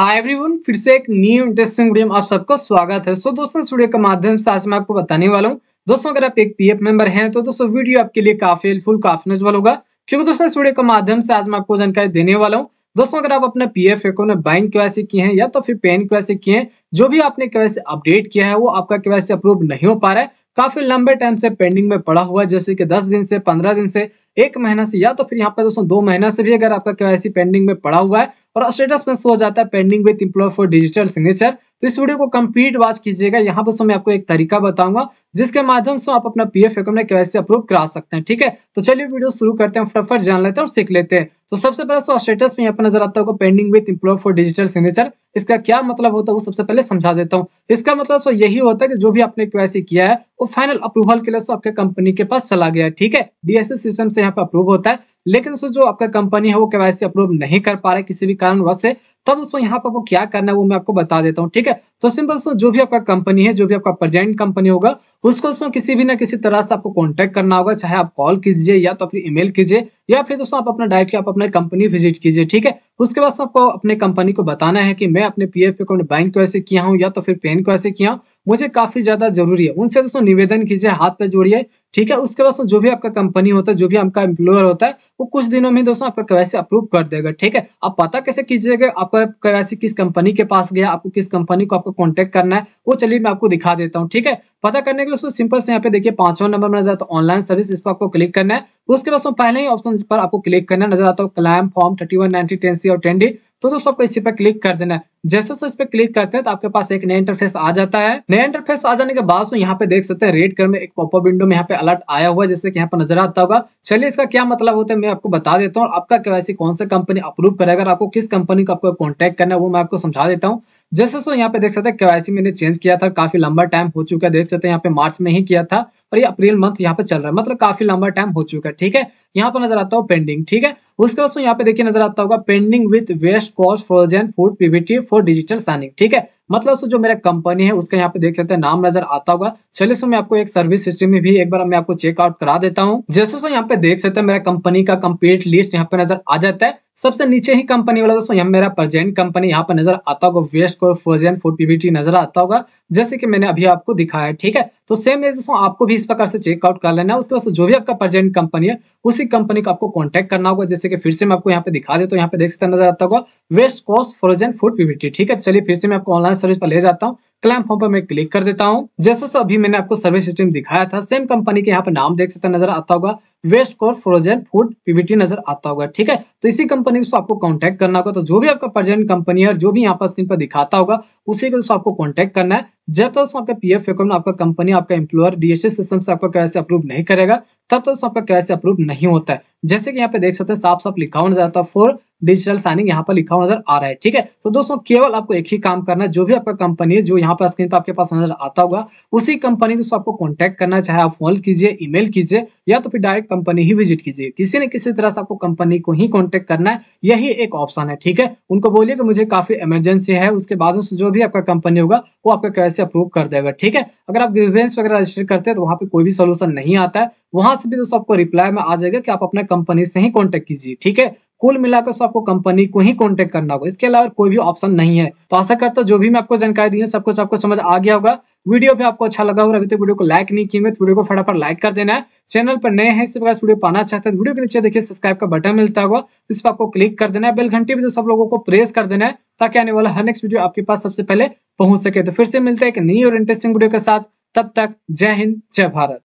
hi everyone फिर से एक न्यू इंटरेस्टिंग वीडियो में आप सबको स्वागत है सो दोस्तों इस वीडियो के माध्यम से आज मैं आपको बताने वाला हूँ दोस्तों अगर आप एक पीएफ मेंबर हैं तो दोस्तों वीडियो आपके लिए काफी हेल्पफुल काफी नजबल होगा क्योंकि दोस्तों इस वीडियो के माध्यम से आज मैं आपको जानकारी देने वाला हूँ दोस्तों अगर आप अपने पी एफ अकाउंट में बैंक के किए हैं या तो फिर पेन के किए हैं जो भी आपने कैसे अपडेट किया है वो आपका के अप्रूव नहीं हो पा रहा है काफी लंबे टाइम से पेंडिंग में पड़ा हुआ है जैसे कि दस दिन से पंद्रह दिन से एक महीना से या तो फिर यहाँ पर दोस्तों दो महीना से भी अगर आपका के पेंडिंग में पड़ा हुआ है और स्टेटस में शो जाता है pending with employee for digital signature तो इस वीडियो को कंप्लीट वॉच कीजिएगा यहाँ पर मैं आपको एक तरीका बताऊंगा जिसके माध्यम से आप अपना पी एफ अकाउंट में के अप्रूव करा सकते हैं ठीक है तो चलिए वीडियो शुरू करते हैं फटाफट जान लेते हैं और सीख लेते हैं तो सबसे पहले स्टेटस में अपना नजर आता होगा pending with employee for digital signature इसका क्या मतलब होता है वो सबसे पहले समझा देता हूँ इसका मतलब सो तो यही होता है कि जो भी आपने क्यूआईसी किया है वो फाइनल अप्रूवल के लिए सो तो आपके कंपनी के पास चला गया ठीक है डीएसएस सिस्टम e से यहाँ पे अप्रूव होता है लेकिन सो जो आपका कंपनी है वो केवाईसी अप्रूव नहीं कर पा रहा किसी भी कारणवश से तब उसको यहाँ पर क्या करना है वो मैं आपको बता देता हूँ ठीक है तो सिंपल सो जो भी आपका कंपनी है जो भी आपका प्रेजेंट कंपनी होगा उसको सो किसी भी ना किसी तरह से आपको कॉन्टेक्ट करना होगा चाहे आप कॉल कीजिए या तो अपनी ईमेल कीजिए या फिर दोस्तों आप अपना डायरेक्टली आप अपना कंपनी विजिट कीजिए ठीक है उसके बाद आपको अपने कंपनी को बताना है कि मैं अपने पीएफ अकाउंट बैंक को ऐसे किया हूँ या तो फिर पेन को ऐसे किया मुझे काफी ज्यादा जरूरी है उनसे दोस्तों निवेदन कीजिए हाथ पे जोड़िए ठीक है उसके बाद जो भी आपका कंपनी होता है जो भी आपका एम्प्लॉयर होता है वो कुछ दिनों में दोस्तों आपका कैसे अप्रूव कर देगा ठीक है आप पता कैसे कीजिएगा आपका कैसे किस कंपनी के पास गया आपको किस कंपनी को आपको कॉन्टेक्ट करना है वो चलिए मैं आपको दिखा देता हूँ ठीक है पता करने के लिए दोस्तों सिंपल से यहाँ पे देखिए पांचवा नंबर नजर आता ऑनलाइन सर्विस इस पर आपको क्लिक करना है उसके बाद पहले ही ऑप्शन पर आपको क्लिक करना नजर आता है claim form thirty one ninety और टेन तो दोस्तों आपको इसी पर क्लिक कर देना है जैसे सो इस पर क्लिक करते हैं तो आपके पास एक नया इंटरफेस आ जाता है नया इंटरफेस आ जाने के बाद यहाँ पे देख सकते हैं रेड कलर में एक पॉपअप विंडो में यहाँ पे अलर्ट आया हुआ है जैसे कि यहाँ पे नजर आता होगा चलिए इसका क्या मतलब होता है मैं आपको बता देता हूँ आपका केवासी कौन सा कंपनी अप्रूव करेगा और आपको किस कंपनी को आपको कॉन्टैक्ट करना है वो मैं आपको समझा देता हूँ जैसे सो यहाँ पे देख सकते हैं केवासी मैंने चेंज किया था काफी लंबा टाइम हो चुका है देख सकते हैं यहाँ पे मार्च में ही किया था और ये अप्रैल मंथ यहाँ पे चल रहा है मतलब काफी लंबा टाइम हो चुका है ठीक है यहाँ पर नजर आता हो पेंडिंग ठीक है उसके बाद यहाँ पे देखिए नजर आता होगा pending with west coast frozen food PVT for digital signing ठीक है मतलब जो मेरा कंपनी है उसका यहाँ पे देख सकते हैं नाम नजर आता होगा चलिए दोस्तों मैं आपको एक सर्विस सिस्टम में भी एक बार मैं आपको चेकआउट करा देता हूँ जैसे दोस्तों यहाँ पे देख सकते हैं मेरा कंपनी का कंप्लीट लिस्ट यहाँ पे नजर आ जाता है सबसे नीचे ही कंपनी वाला दोस्तों यहाँ मेरा प्रेजेंट कंपनी यहाँ पर नजर आता होगा वेस्ट और फ्रोजन फूड पीबीटी नजर आता होगा जैसे कि मैंने अभी आपको दिखाया ठीक है तो सेम एज दोस्तों आपको भी इस प्रकार से चेकआउट कर लेना है उसके बाद जो भी आपका प्रेजेंट कंपनी है उसी कंपनी को आपको कॉन्टैक्ट करना होगा जैसे कि फिर से मैं आपको यहाँ पे दिखा दे तो यहाँ पे देख सकते नजर आता होगा west coast frozen food PVT facility ठीक है तो चलिए फिर से मैं आपको ऑनलाइन सर्विस पर ले जाता हूँ क्लैम फॉर्म पर मैं क्लिक कर देता हूँ जैसे सो अभी मैंने आपको सर्विस सिस्टम दिखाया था सेम कंपनी के यहाँ पर नाम देख सकते नजर आता होगा west core frozen food PVT नजर आता होगा ठीक है तो इसी कंपनी को आपको कॉन्टैक्ट करना होगा तो जो भी आपका प्रेजेंट कंपनी है जो भी यहाँ पर स्क्रीन पर दिखाता होगा उसी को आपको कॉन्टैक्ट करना है जब तक आपका पी एफ आपका कंपनी आपका एम्प्लॉयर डीएसएस सिस्टम से आपका कैसे अप्रूव नहीं करेगा तब तक आपका कैसे अप्रूव नहीं होता है जैसे कि यहाँ पे देख सकते हैं साफ साफ लिखा होना जाता है फॉर डिजिटल साइनिंग यहाँ पर लिखा हुआ नजर आ रहा है ठीक है तो दोस्तों केवल आपको एक ही काम करना है जो भी आपका कंपनी है जो यहाँ पर स्क्रीन पर आपके पास नजर आता होगा उसी कंपनी को आपको कॉन्टैक्ट करना चाहे आप फोन कीजिए ईमेल कीजिए या तो फिर डायरेक्ट कंपनी ही विजिट कीजिए किसी न किसी तरह से आपको कंपनी को ही कॉन्टेक्ट करना है यही एक ऑप्शन है ठीक है उनको बोलिए कि मुझे काफी इमरजेंसी है उसके बाद जो भी आपका कंपनी होगा वो आपका कैसे अप्रूव कर देगा ठीक है अगर आप ग्रीवेंस वगैरह रजिस्टर करते हैं तो वहाँ पे कोई भी सोल्यूशन नहीं आता है वहां से भी दोस्तों आपको रिप्लाई में आ जाएगा कि आप अपने कंपनी से ही कॉन्टेक्ट कीजिए ठीक है कुल मिलाकर आपको कंपनी को ही कॉन्टेक्ट करना होगा इसके अलावा कोई भी ऑप्शन नहीं है तो आशा करता हूँ जो भी मैं आपको जानकारी दी है सब कुछ आपको समझ आ गया होगा वीडियो भी आपको अच्छा लगा होगा अभी तक वीडियो को लाइक नहीं किए तो वीडियो को फटाफट लाइक कर देना है चैनल पर नए हैं इस प्रकार वीडियो पाना चाहते हैं तो वीडियो के नीचे देखिए सब्सक्राइब का बटन मिलता होगा इस पर आपको क्लिक कर देना है बेल घंटी भी तो सब लोगों को प्रेस कर देना है ताकि आने वाला हर नेक्स्ट वीडियो आपके पास सबसे पहले पहुंच सके तो फिर से मिलते हैं एक नई और इंटरेस्टिंग वीडियो के साथ तब तक जय हिंद जय भारत